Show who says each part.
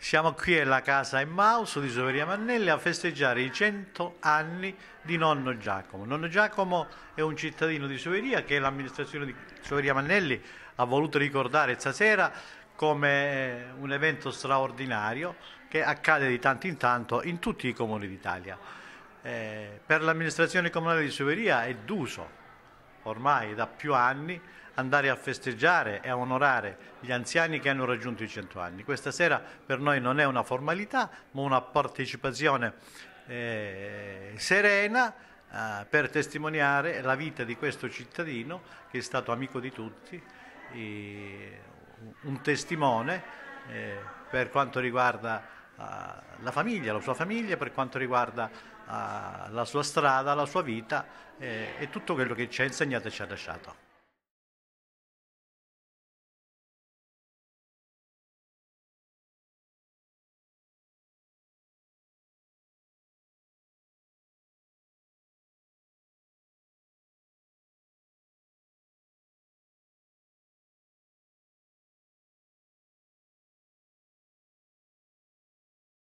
Speaker 1: Siamo qui alla casa in Mauso di Soveria Mannelli a festeggiare i 100 anni di nonno Giacomo. Nonno Giacomo è un cittadino di Soveria che l'amministrazione di Soveria Mannelli ha voluto ricordare stasera come eh, un evento straordinario che accade di tanto in tanto in tutti i comuni d'Italia. Eh, per l'amministrazione comunale di Soveria è d'uso ormai da più anni andare a festeggiare e a onorare gli anziani che hanno raggiunto i 100 anni. Questa sera per noi non è una formalità, ma una partecipazione eh, serena eh, per testimoniare la vita di questo cittadino che è stato amico di tutti, eh, un testimone eh, per quanto riguarda eh, la famiglia, la sua famiglia per quanto riguarda eh, la sua strada, la sua vita eh, e tutto quello che ci ha insegnato e ci ha lasciato.